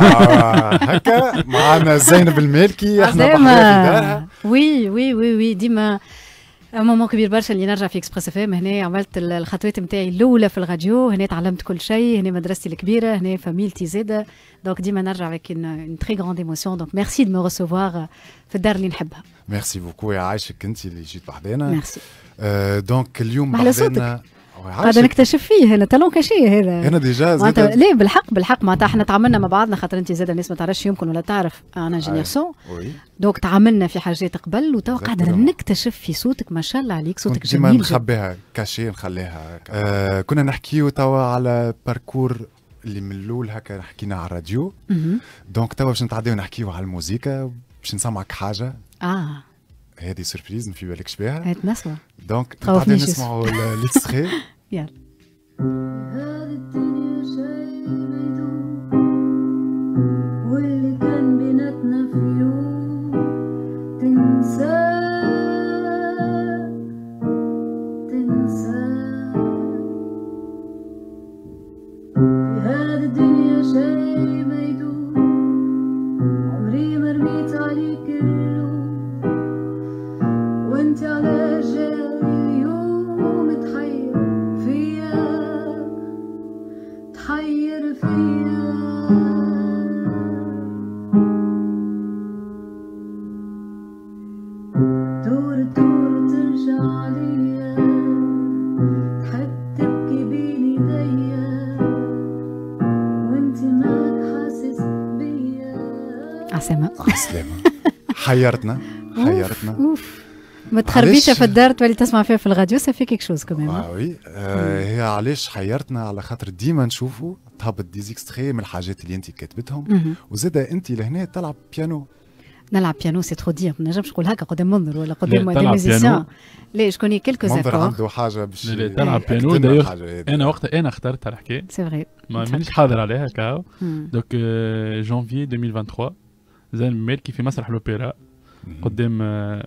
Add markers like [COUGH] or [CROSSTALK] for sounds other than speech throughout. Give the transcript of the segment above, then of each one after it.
آه، هكا معنا زينب المالكي احنا في دارها وي وي وي وي ديما مومون كبير برشا اللي نرجع في اكسبريس اف ام هنا عملت الخطوات نتاعي الاولى في الراديو هنا تعلمت كل شيء هنا مدرستي الكبيره هنا فاميلتي زاده دونك ديما نرجع avec une, تري très grande émotion donc merci de me recevoir euh, في الدار اللي نحبها ميرسي بوكو يا عايشك انت اللي جيت بعدينا ميرسي دونك euh, اليوم صوتك. هذا نكتشف فيه هنا تلون كاشيه هذا هنا ديجا معناتها ليه بالحق بالحق معناتها احنا تعاملنا مع بعضنا خاطر انت زاد الناس ما تعرفش يمكن ولا تعرف انا انجينير سون دونك تعاملنا في حاجات قبل وتوا قاعده نكتشف في صوتك ما شاء الله عليك صوتك جميل ديما نخبيها كاشي نخليها آه, آه، كنا نحكيو توا على باركور اللي من الاول هكا حكينا على الراديو دونك توا باش نتعداو نحكيو على الموسيقى باش نسمعك حاجه اه هذه سربريز ما في بالكش بها هات نسمع دونك بعدين نسمعوا ليكستخي [LAUGHS] يلا [LAUGHS] انت على تحير فيا تحير فيا دور دور ترجع تبكي بين ايديا وانت معك حاسس بيا عسلامة عسلامة حيرتنا حيرتنا أوف. أوف. ما تخربيش في الدار تولي تسمع فيها في سا في كيك شوز كمان اه وي آه، هي علاش حيرتنا على خاطر ديما نشوفوا تهبط ديزيكستخي من الحاجات اللي انت كاتبتهم وزاد انت لهنا تلعب بيانو نلعب بيانو سي تخو دير ما نجمش نقول هكا قدام منظر ولا قدام دي لا شكون كيلكو زاكور منظر عنده حاجه باش تلعب بيانو انا وقتها انا اخترت الحكايه سي فغي ما مانيش حاضر عليها كاو دوك جانفي 2023 زين مالكي في مسرح الاوبرا قدام آه،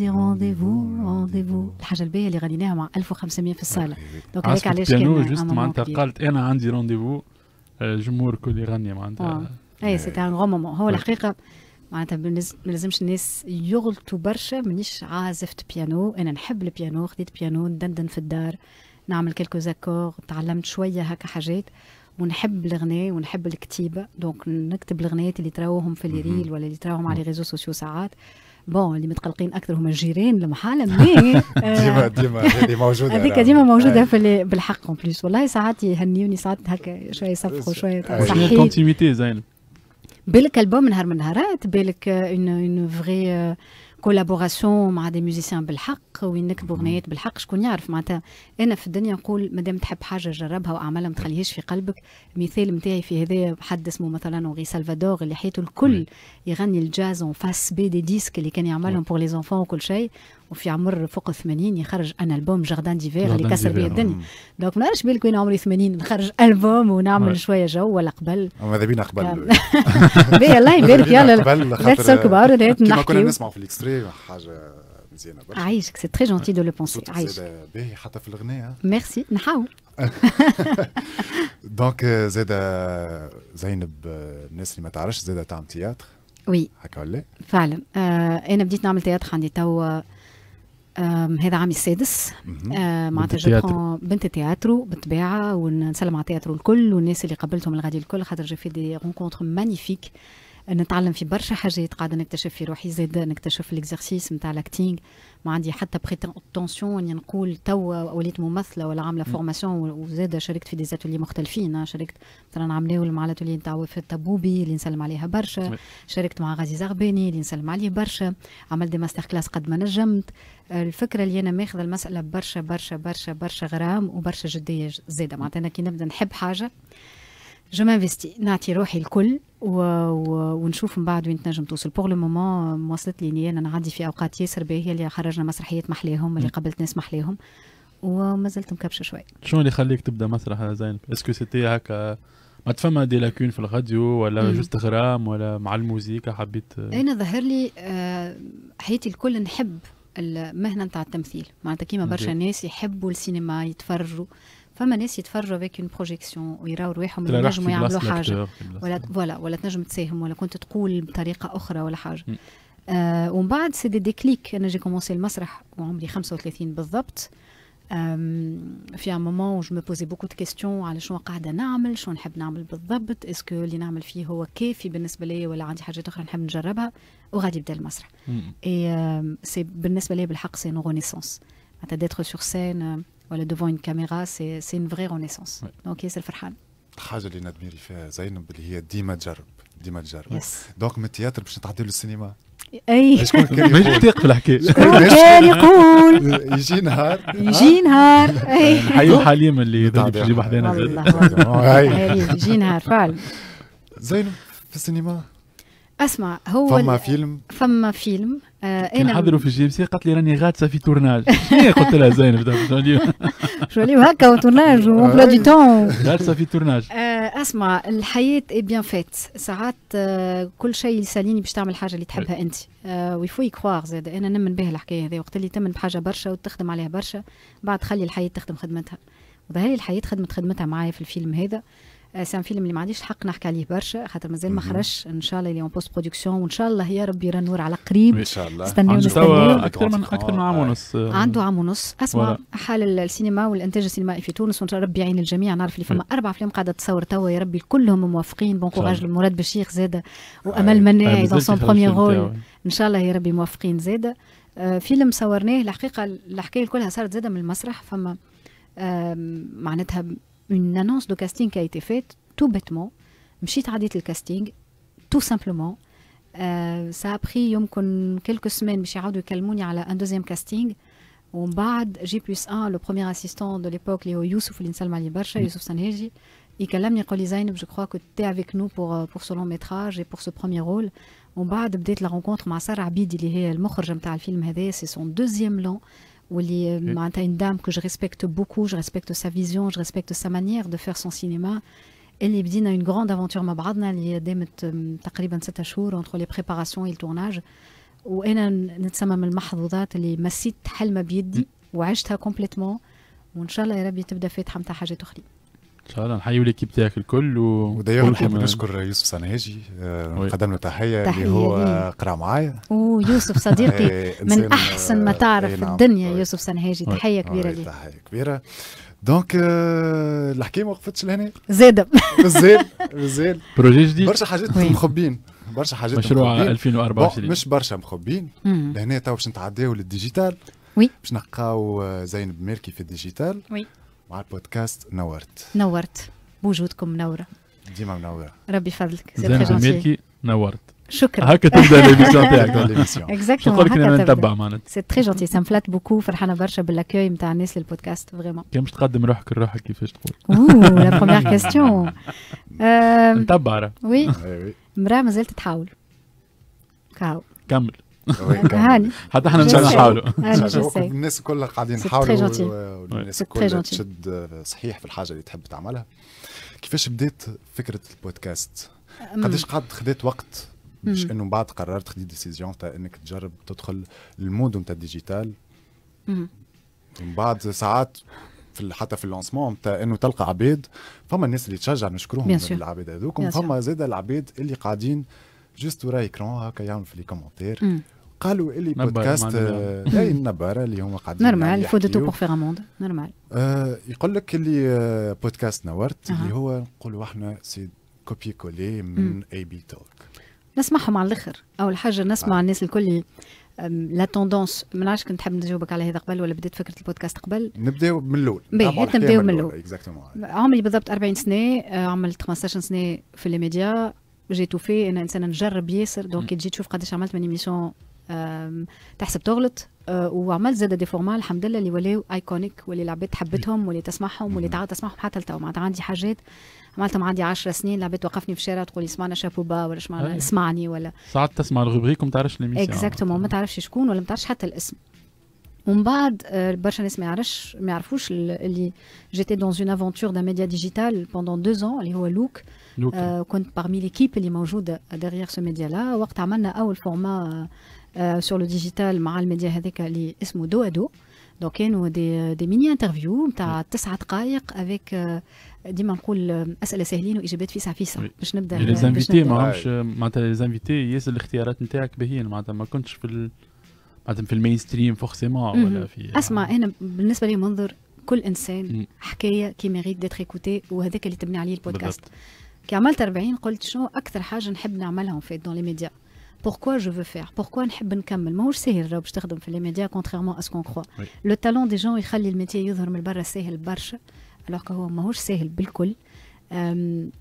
عندي رونديفو رونديفو الحاجه الباهيه اللي غنيناها مع 1500 في الصاله دونك هذاك علاش كان معناتها قالت انا عندي رونديفو الجمهور آه، كل يغني معناتها اي سي ان غو مومون هو آه. الحقيقه معناتها ما لازمش الناس يغلطوا برشا مانيش عازفت بيانو انا نحب البيانو خديت بيانو ندندن في الدار نعمل كيلكو زاكور تعلمت شويه هكا حاجات ونحب الغناء ونحب الكتيبه دونك نكتب الغنايات اللي تراوهم في الريل ولا اللي تراوهم على لي ريزو سوسيو ساعات بون اللي متقلقين اكثر هما الجيران المحاله [LAUGHS] آه، ديما ديما هذه موجوده هذيك ديما موجوده في بالحق اون بليس والله ساعات يهنيوني ساعات هكا شويه يصفقوا شويه صحيت كونتينيتي زين بالك البوم نهار من نهارات بالك اون اون فغي كولابوراسيون مع دي ميوزيسيان بالحق وين نكتبوا بالحق شكون يعرف معناتها انا في الدنيا نقول مادام تحب حاجه جربها واعملها ما تخليهاش في قلبك المثال نتاعي في هذايا حد اسمه مثلا اوغي سالفادور اللي حياته الكل يغني الجاز اون فاس بي دي ديسك اللي كان يعملهم بور لي زونفون وكل شيء وفي عمر فوق 80 يخرج ان البوم جاردان ديفير اللي كسر بيه الدنيا آه. دونك ما نعرفش بالك وين عمري 80 نخرج البوم ونعمل مم. آه. شويه جو ولا قبل ماذا بينا قبل [LAUGHS] باهي الله يبارك يلا لا تسلكوا بعض كنا نسمعوا في الاكستري حاجه مزيانه برشا عايشك سي تري جونتي دو لو بونسي عايشك باهي حتى في الغناء ميرسي نحاول دونك [LAUGHS] euh, زاد زينب euh, الناس اللي ما تعرفش زاد تعمل تياتر وي هكا ولا فعلا آه انا بديت نعمل تياتر عندي توا هذا عامي السادس مع تجربة بنت تياترو بالطبيعة ونسلم على تياترو الكل والناس اللي قابلتهم الغادي الكل خاطر جي في دي رونكونتر مانيفيك نتعلم في برشا حاجات قاعده نكتشف في روحي زاد نكتشف ليكزرسيس نتاع الاكتينغ ما عندي حتى بريتونسيون اني نقول توا وليت ممثله ولا عامله فورماسيون وزاد شاركت في دي زاتولي مختلفين شاركت مثلا عملناو مع لاتولي نتاع وفاه تبوبي اللي نسلم عليها برشا شاركت مع غازي زغباني اللي نسلم عليه برشا عملت دي ماستر كلاس قد ما نجمت الفكره اللي انا ماخذه المساله برشا برشا برشا برشا غرام وبرشا جديه زاده معناتها كي نبدا نحب حاجه جو مانفيستي نعطي روحي الكل و... و... ونشوف من بعد وين تنجم توصل بوغ لو مومون وصلت لي انا نعدي في اوقات ياسر باهيه اللي خرجنا مسرحيات محليهم اللي قبلت ناس محليهم وما زلت مكبشه شوي شنو اللي خليك تبدا مسرح زينب اسكو سيتي هكا ما تفهم دي لاكون في الراديو ولا جوست غرام ولا مع الموزيكا حبيت انا ظهر لي آه، حياتي الكل نحب المهنه نتاع التمثيل معناتها كيما برشا ناس يحبوا السينما يتفرجوا فما ناس يتفرجوا فيك اون بروجيكسيون ويراو رواحهم ولا نجموا يعملوا حاجه ولا فوالا ولا تنجم تساهم ولا كنت تقول بطريقه اخرى ولا حاجه آه ومن بعد سي دي ديكليك انا جي كومونسي المسرح وعمري 35 بالضبط في ان مومون جو مي بوزي بوكو دو كيستيون على شنو قاعده نعمل شنو نحب نعمل بالضبط اسكو اللي نعمل فيه هو كافي بالنسبه لي ولا عندي حاجات اخرى نحب نجربها وغادي يبدا المسرح اي سي بالنسبه لي بالحق سي نو رونيسونس معناتها ديتر سور سين ولا دوفون اون كاميرا سي سي اون فري رونيسونس دونك ياسر فرحان الحاجه اللي ندميري فيها زينب اللي هي ديما تجرب ديما تجرب دونك من التياتر باش نتعدي للسينما اي [LAUGHS] شكون تيق في الحكايه كان يقول [LAUGHS] يجي نهار يجي نهار حي حليم اللي يجي يجيب زاد يجي نهار فعلا زينب في السينما اسمع هو فما فيلم فما فيلم آه انا حضروا في الجي ام سي قالت لي راني غاتسه في تورناج قلت لها [LAUGHS] شو جولي هكا وتورناج ومبلا دي تون غاتسه في تورناج آه اسمع الحياه اي بيان فيت ساعات آه كل شيء يساليني باش تعمل حاجه اللي تحبها انت آه، ويفو يكواغ زاد انا نمن بها الحكايه هذه وقت اللي تمن بحاجه برشا وتخدم عليها برشا بعد خلي الحياه تخدم خدمتها وظهر الحياه خدمت خدمتها معايا في الفيلم هذا آه، سي فيلم اللي ما عنديش الحق نحكي عليه برشا خاطر مازال ما خرجش ان شاء الله اللي اون بوست برودكسيون وان شاء الله يا ربي يرى النور على قريب ان شاء الله استنيو نستنيو اكثر من اكثر من عام ونص آه، عنده عام ونص اسمع حال السينما والانتاج السينمائي في تونس وان شاء الله ربي يعين الجميع نعرف اللي فما إيه. اربع افلام قاعده تصور توا يا ربي كلهم موافقين بون كوراج لمراد بشيخ زاده آه، وامل مناعي دون سون بروميير رول ان شاء الله يا ربي موافقين زاده فيلم صورناه الحقيقه الحكايه كلها صارت زاده من المسرح فما معناتها une annonce de casting qui a été faite tout bêtement. suis radit le casting, tout simplement. Euh, ça a pris quelques semaines, je de y à un deuxième casting. On bad J plus 1, le premier assistant de l'époque, Léo Youssouf, Linsalma, Barcha, mm. Youssouf Sanheji. Et Kalam Zainab, je crois que tu es avec nous pour, euh, pour ce long métrage et pour ce premier rôle. On bad de la rencontre avec Sarah Abid, qui est le film, c'est son deuxième long y a une dame que je respecte beaucoup, je respecte sa vision, je respecte sa manière de faire son cinéma. Elle est une grande aventure. elle a 7 euh, jours entre les préparations et le tournage. Ou elle a mahdoudat, elle mm. complètement. ان شاء الله نحيي الاكيب تاعك الكل و... ودايما نحب نشكر يوسف سناجي نقدم آه، له تحيه اللي هو قرا معايا يوسف صديقي [LAUGHS] إيه، من احسن آه، ما تعرف في إيه، نعم. الدنيا يوسف سنهاجي تحيه كبيره لك تحيه كبيره دونك الحكايه ما وقفتش لهنا زاد مازال مازال بروجي جديد برشا حاجات مخبين برشا حاجات مشروع 2024 مش برشا مخبين لهنا تو باش نتعداو للديجيتال وي باش نلقاو آه، زينب ميركي في الديجيتال وي مع البودكاست نورت نورت بوجودكم منوره ديما منوره ربي يفضلك ملكي نورت شكرا هكا تبدا [LAUGHS] ليميسيون تاعك اكزاكتومون شكرا انا نتبع معناتها سي تري جونتي سا مفلات بوكو فرحانه برشا بالاكوي نتاع الناس للبودكاست فريمون كان باش تقدم روحك لروحك كيفاش تقول اوه لا بروميير كيستيون نتبع وي مراه مازالت تحاول كاو كمل [LAUGHS] حتى احنا مش نحاولوا الناس كلها قاعدين نحاولوا آه، والناس كلها تشد آه، صحيح في الحاجه اللي تحب تعملها كيفاش بديت فكره البودكاست قداش قعدت خديت وقت باش انه من بعد قررت خذيت ديسيزيون تاع انك تجرب تدخل المود نتاع الديجيتال من بعد ساعات في حتى في اللونسمون تاع انه تلقى عباد فما الناس اللي تشجع نشكرهم العباد هذوك فما زاد العباد اللي قاعدين جوست وراي ايكرون هكا يعمل في لي كومونتير قالوا آه، [LAUGHS] اللي بودكاست اي النبره اللي هما قاعدين نورمال فو دو تو بور فيغ موند نورمال يقول لك اللي آه، بودكاست نورت اللي هو نقولوا احنا سي كوبي كولي من اي بي توك نسمعهم على الاخر اول حاجه نسمع آه. الناس الكل لا توندونس ما نعرفش كنت تحب نجاوبك على هذا قبل ولا بديت فكره البودكاست قبل نبداو من الاول باهي نبداو من الاول عمري بالضبط 40 سنه آه، عملت 15 سنه في الميديا ميديا تو في انا انسانه نجرب ياسر دونك كي تجي تشوف قداش عملت من ايميسيون تحسب تغلط آه، وعملت زاد دي فورما الحمد لله اللي ولاو ايكونيك واللي العباد حبتهم واللي تسمعهم واللي تعاد تسمعهم حتى لتو معناتها عندي حاجات عملتهم عندي 10 سنين العباد توقفني في الشارع تقول لي سمعنا شابوبا ولا اسمعني ولا ساعات تسمع الروبريك وما تعرفش الميسيون اكزاكتومون آه. ما تعرفش شكون ولا ما تعرفش حتى الاسم ومن بعد آه، برشا ناس ما يعرفش ما يعرفوش اللي جيتي دون اون افونتور دان ميديا ديجيتال بوندون دو زون اللي هو لوك كنت باغمي ليكيب اللي موجوده ديغيغ سو ميديا لا وقت عملنا اول فورما سور لو ديجيتال مع الميديا هذاك اللي اسمه دو ادو دونك كانوا دي دي ميني انترفيو نتاع تسع دقائق افيك ديما نقول اسئله ساهلين واجابات فيسع فيسع باش نبدا لي زانفيتي ما معناتها لي زانفيتي ياسر الاختيارات نتاعك باهيين معناتها ما كنتش في معناتها في المين ستريم فورسيمون ولا في اسمع انا بالنسبه لي منظر كل انسان حكايه كي ميريت ديتر ايكوتي وهذاك اللي تبني عليه البودكاست كي عملت 40 قلت شنو اكثر حاجه نحب نعملها في دون لي ميديا pourquoi je veux faire pourquoi نحب نكمل ماهوش ساهل راه باش تخدم في لي ميديا كونتريرمون اسكون كخوا لو تالون دي جون يخلي الميديا يظهر من برا ساهل برشا الوغ هو ماهوش ساهل بالكل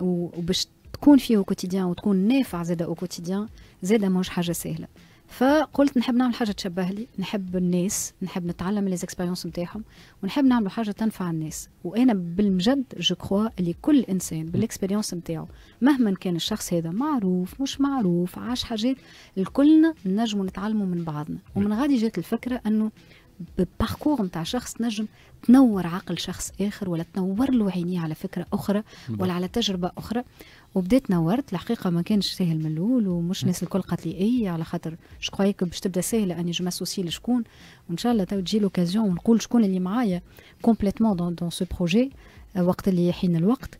وباش تكون فيه او كوتيديان وتكون نافع زاده او كوتيديان زاده ماهوش حاجه سهله فقلت نحب نعمل حاجه تشبه لي نحب الناس نحب نتعلم من زيكسبيريونس نتاعهم ونحب نعمل حاجه تنفع الناس وانا بالمجد جو كخوا اللي كل انسان بالاكسبيريونس نتاعو مهما كان الشخص هذا معروف مش معروف عاش حاجات الكلنا نجمو نتعلموا من بعضنا ومن غادي جات الفكره انه بباركور نتاع شخص تنجم تنور عقل شخص اخر ولا تنور له عينيه على فكره اخرى ولا على تجربه اخرى وبديت نورت الحقيقه ما كانش سهل من الاول ومش ناس الكل قالت لي اي على خاطر شكويك باش تبدا سهله اني جو ماسوسي لشكون وان شاء الله تو تجي لوكازيون ونقول شكون اللي معايا كومبليتمون دون دون سو بروجي وقت اللي يحين الوقت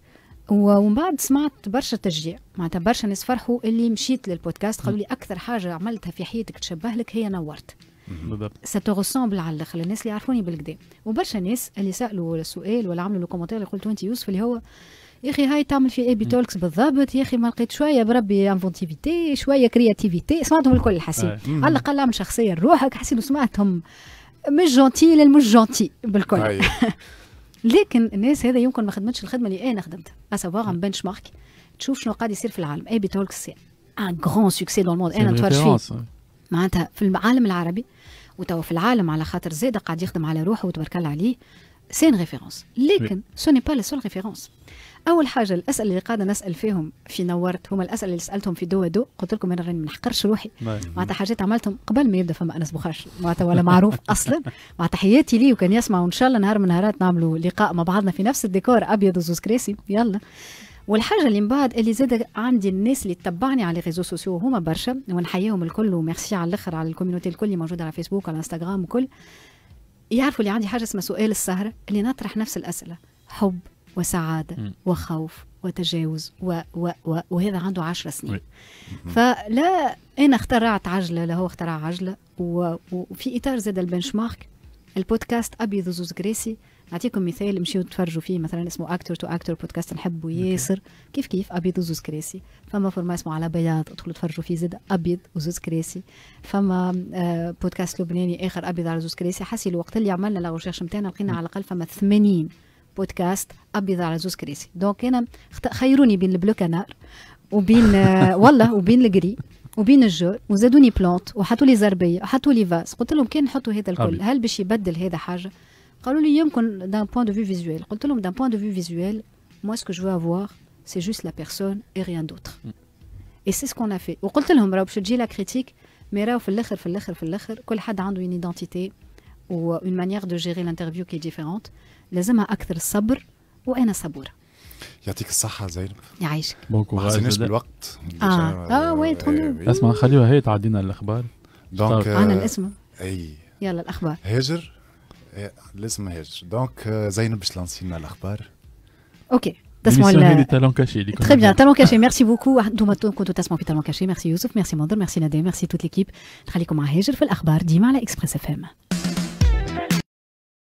ومن بعد سمعت برشا تشجيع معناتها برشا ناس فرحوا اللي مشيت للبودكاست قالوا لي اكثر حاجه عملتها في حياتك تشبه لك هي نورت بالضبط ساتو ريسومبل على الاخر الناس اللي يعرفوني بالكدا وبرشا ناس اللي سالوا السؤال ولا عملوا لو كومنتير اللي قلت انت يوسف اللي هو يا اخي هاي تعمل في اي بي تولكس بالضبط يا اخي ما لقيت شويه بربي انفونتيفيتي شويه كرياتيفيتي سمعتهم الكل حسين آه. على الاقل اعمل شخصيه لروحك حسين وسمعتهم مش جونتي للمش جونتي بالكل أيوة. [LAUGHS] لكن الناس هذا يمكن ما خدمتش الخدمه اللي انا خدمتها اسافوار ان بنش مارك تشوف شنو قاعد يصير في العالم بي تولكس ان غران سوكسي دون الموند انا نتفرج فيه معناتها في العالم العربي وتوا في العالم على خاطر زاد قاعد يخدم على روحه وتبارك الله عليه سين ريفيرونس لكن سو ني با لا سول ريفيرونس اول حاجه الاسئله اللي قاعده نسال فيهم في نورت هما الاسئله اللي سالتهم في دو دو قلت لكم انا راني ما نحقرش روحي معناتها حاجات عملتهم قبل ما يبدا فما انس بوخاش معناتها ولا معروف [LAUGHS] اصلا مع تحياتي ليه وكان يسمع وان شاء الله نهار من نهارات نعملوا لقاء مع بعضنا في نفس الديكور ابيض وزوز كراسي يلا والحاجه اللي من بعد اللي زاد عندي الناس اللي تتبعني على ريزو سوسيو هما برشا ونحييهم الكل وميرسي على الاخر على الكوميونيتي الكل اللي موجوده على فيسبوك وعلى انستغرام وكل يعرفوا اللي عندي حاجه اسمها سؤال السهره اللي نطرح نفس الاسئله حب وسعاده م. وخوف وتجاوز و و و وهذا عنده عشر سنين فلا انا اخترعت عجله لا هو اخترع عجله وفي اطار زاد البنش مارك البودكاست ابيض زوز جريسي نعطيكم مثال مشيو تفرجوا فيه مثلا اسمه اكتور تو اكتور بودكاست نحبه ياسر كيف كيف ابيض وزوز كراسي فما فورما اسمه على بياض ادخلوا تفرجوا فيه زاد ابيض وزوز كراسي فما آه بودكاست لبناني اخر ابيض على زوز كراسي حسي الوقت اللي عملنا لا ريشيرش نتاعنا لقينا على الاقل فما 80 بودكاست ابيض على زوز كراسي دونك انا خيروني بين البلو نار وبين آه [LAUGHS] والله وبين الجري وبين الجور وزادوني بلونت وحطوا لي زربيه وحطوا لي فاس قلت لهم كان نحطوا هذا الكل هل باش يبدل هذا حاجه d'un point de vue visuel. D'un point de vue visuel, moi, ce que je veux avoir, c'est juste la personne et rien d'autre. Hmm. Et c'est ce qu'on a fait. Je dis la critique, mais une identité ou une manière de gérer l'interview qui est différente. Les hommes ont ou هي تعدينا الاخبار انا اي يلا الاخبار eh listen Mahiche. Donc euh, Zainab, on s'est l'info. OK. C'est moi le talent caché. Très bien, talent caché. Merci beaucoup à ah, Donato, à Tasmant, talent caché. Merci Youssef, merci Mandor, merci Nadia, merci toute l'équipe. On vous laisse Mahiche dans les infos, dis-moi à Express FM.